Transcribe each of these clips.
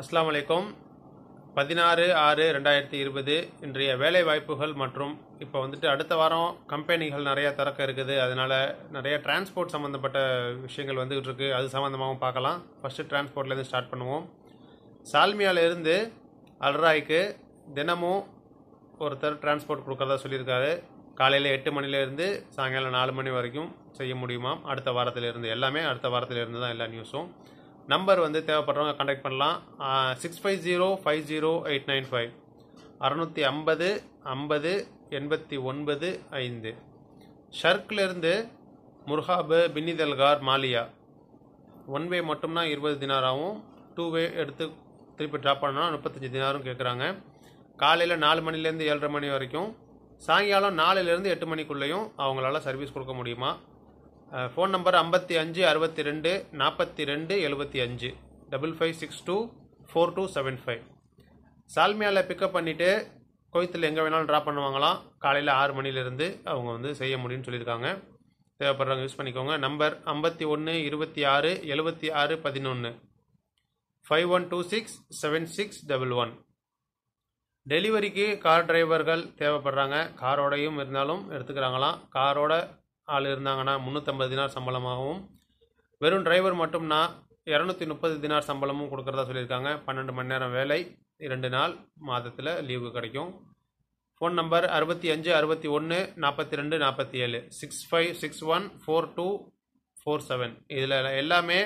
அஸ்லாம் வலைக்கம் பதினாறு ஆறு ரெண்டாயிரத்தி இருபது இன்றைய வேலை வாய்ப்புகள் மற்றும் இப்போ வந்துட்டு அடுத்த வாரம் கம்பெனிகள் நிறையா திறக்க இருக்குது அதனால் நிறைய டிரான்ஸ்போர்ட் சம்மந்தப்பட்ட விஷயங்கள் வந்துகிட்டு இருக்குது அது சம்மந்தமாகவும் பார்க்கலாம் ஃபஸ்ட்டு டிரான்ஸ்போர்ட்லேருந்து ஸ்டார்ட் பண்ணுவோம் சால்மியாவிலேருந்து அல்ராய்க்கு தினமும் ஒருத்தர் டிரான்ஸ்போர்ட் கொடுக்குறதா சொல்லியிருக்காரு காலையில் எட்டு மணிலேருந்து சாயங்காலம் நாலு மணி வரைக்கும் செய்ய முடியுமாம் அடுத்த வாரத்திலேருந்து எல்லாமே அடுத்த வாரத்திலேருந்து தான் எல்லா நியூஸும் நம்பர் வந்து தேவைப்படுறவங்க கான்டாக்ட் பண்ணலாம் six five zero five zero eight nine five அறநூற்றி ஐம்பது ஐம்பது எண்பத்தி ஒன்பது ஐந்து ஷர்க்லேருந்து முர்ஹாபு பின்னிதல்கார் மாலியா ஒன் வே மட்டும்னா இருபது தினாராகவும் டூ வே எடுத்து திருப்பி ட்ராப் பண்ணால் முப்பத்தஞ்சு தினாரும் கேட்குறாங்க காலையில் நாலு மணிலேருந்து ஏழரை மணி வரைக்கும் சாயங்காலம் நாலுலேருந்து எட்டு மணிக்குள்ளேயும் அவங்களால சர்வீஸ் கொடுக்க முடியுமா ஃபோன் நம்பர் ஐம்பத்தி அஞ்சு அறுபத்தி ரெண்டு நாற்பத்தி ரெண்டு எழுபத்தி அஞ்சு double five six two four two seven five சால்மியாவில் பிக்கப் பண்ணிவிட்டு கோயத்தில் எங்கே வேணாலும் ட்ராப் பண்ணுவாங்களாம் காலையில் ஆறு மணிலேருந்து அவங்க வந்து செய்ய முடியும்னு சொல்லியிருக்காங்க தேவைப்படுறவங்க யூஸ் பண்ணிக்கோங்க நம்பர் ஐம்பத்தி ஒன்று இருபத்தி ஆறு எழுபத்தி ஆறு பதினொன்று five one two six seven six double one டெலிவரிக்கு கார் டிரைவர்கள் தேவைப்படுறாங்க காரோடையும் இருந்தாலும் எடுத்துக்கிறாங்களாம் காரோட ஆள் இருந்தாங்கன்னா முந்நூற்றம்பது தினார் சம்பளமாகவும் வெறும் டிரைவர் மட்டும்னா இரநூத்தி முப்பது தினார் சம்பளமும் கொடுக்குறதா சொல்லியிருக்காங்க பன்னெண்டு மணி நேரம் வேலை இரண்டு நாள் மாதத்தில் லீவு கிடைக்கும் ஃபோன் நம்பர் அறுபத்தி அஞ்சு அறுபத்தி ஒன்று நாற்பத்தி ரெண்டு நாற்பத்தி ஏழு six five six one four two four seven இதில் எல்லாமே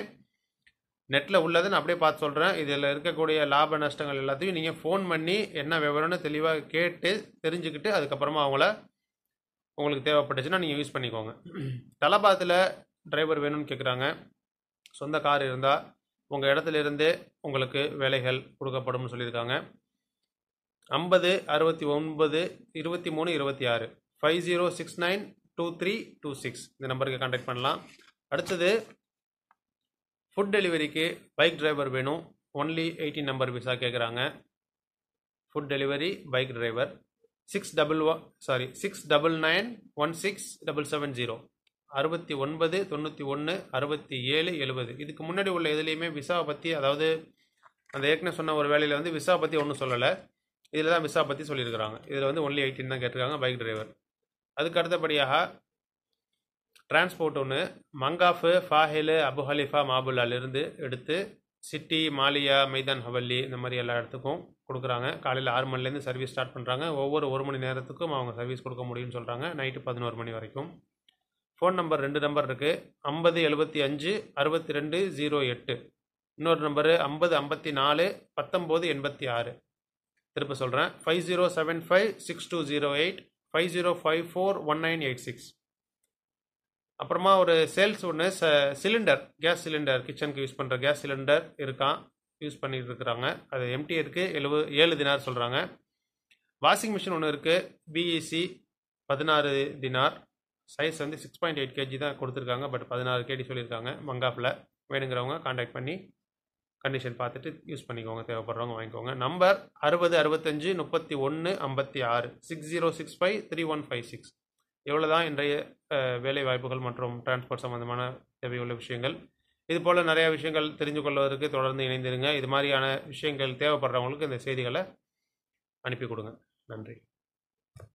நெட்டில் உள்ளதுன்னு அப்படியே பார்த்து சொல்கிறேன் இதில் இருக்கக்கூடிய லாப நஷ்டங்கள் எல்லாத்தையும் நீங்கள் ஃபோன் பண்ணி என்ன விவரம்னு தெளிவாக கேட்டு தெரிஞ்சுக்கிட்டு அதுக்கப்புறமா அவங்கள உங்களுக்கு தேவைப்பட்டுச்சுன்னா நீங்கள் யூஸ் பண்ணிக்கோங்க தலபாத்தில் டிரைவர் வேணும்னு கேட்குறாங்க சொந்த கார் இருந்தால் உங்கள் இடத்துலேருந்தே உங்களுக்கு வேலைகள் கொடுக்கப்படும்னு சொல்லியிருக்காங்க ஐம்பது அறுபத்தி ஒன்பது இருபத்தி மூணு இருபத்தி ஆறு five zero six nine two three two six இந்த நம்பருக்கு கான்டாக்ட் பண்ணலாம் அடுத்தது ஃபுட் டெலிவரிக்கு பைக் டிரைவர் வேணும் ஒன்லி எயிட்டீன் நம்பர் விசா கேட்குறாங்க food delivery bike driver six double one sorry six double nine one six double seven zero அறுபத்தி ஒன்பது தொண்ணூற்றி ஒன்று அறுபத்தி ஏழு எழுபது இதுக்கு முன்னாடி உள்ள எதுலேயுமே விசாவை பற்றி அதாவது அந்த ஏற்கனவே சொன்ன ஒரு வேலையில் வந்து விசா பற்றி ஒன்றும் சொல்லலை இதில் தான் விசா பற்றி சொல்லியிருக்கிறாங்க இதில் வந்து ஒன்லி எயிட்டின் தான் கேட்டிருக்காங்க பைக் டிரைவர் அதுக்கு அடுத்தபடியாக டிரான்ஸ்போர்ட் ஒன்று மங்காஃபு ஃபாஹிலு அபு ஹலிஃபா மாபுல்லாலிருந்து எடுத்து சிட்டி மாலியா மைதான் ஹவல்லி இந்த மாதிரி எல்லா இடத்துக்கும் கொடுக்குறாங்க காலையில் ஆறு மணிலேருந்து சர்வீஸ் ஸ்டார்ட் பண்ணுறாங்க ஒவ்வொரு ஒரு மணி நேரத்துக்கும் அவங்க சர்வீஸ் கொடுக்க முடியும்னு சொல்கிறாங்க நைட்டு பதினோரு மணி வரைக்கும் ஃபோன் நம்பர் ரெண்டு நம்பர் இருக்குது ஐம்பது எழுபத்தி அஞ்சு அறுபத்தி ரெண்டு ஜீரோ எட்டு இன்னொரு நம்பரு ஐம்பது ஐம்பத்தி நாலு பத்தொம்போது எண்பத்தி ஆறு திருப்ப சொல்கிறேன் five zero seven five six two zero eight five zero five four one nine eight six அப்புறமா ஒரு சேல்ஸ் ஒன்று ச சிலிண்டர் கேஸ் சிலிண்டர் கிச்சனுக்கு யூஸ் பண்ணுற கேஸ் சிலிண்டர் இருக்கான் யூஸ் பண்ணிட்டு இருக்கிறாங்க அது எம்டி இருக்குது எழுவது ஏழு தினார் சொல்கிறாங்க வாஷிங் மிஷின் ஒன்று இருக்குது பிஇசி e பதினாறு தினார் சைஸ் வந்து சிக்ஸ் பாயிண்ட் எயிட் கேஜி தான் கொடுத்துருக்காங்க பட் பதினாறு கேடி சொல்லியிருக்காங்க மங்காப்பில் வேணுங்கிறவங்க காண்டாக்ட் பண்ணி கண்டிஷன் பார்த்துட்டு யூஸ் பண்ணிக்கோங்க தேவைப்படுறவங்க வாங்கிக்கோங்க நம்பர் அறுபது அறுபத்தஞ்சு முப்பத்தி ஒன்று ஐம்பத்தி ஆறு six zero six five three one five six இவ்வளோதான் இன்றைய வேலை வாய்ப்புகள் மற்றும் டிரான்ஸ்போர்ட் சம்மந்தமான தேவையுள்ள விஷயங்கள் இது போல் நிறையா விஷயங்கள் தெரிஞ்சு கொள்வதற்கு தொடர்ந்து இணைந்திருங்க இது மாதிரியான விஷயங்கள் தேவைப்படுறவங்களுக்கு இந்த செய்திகளை அனுப்பி கொடுங்க நன்றி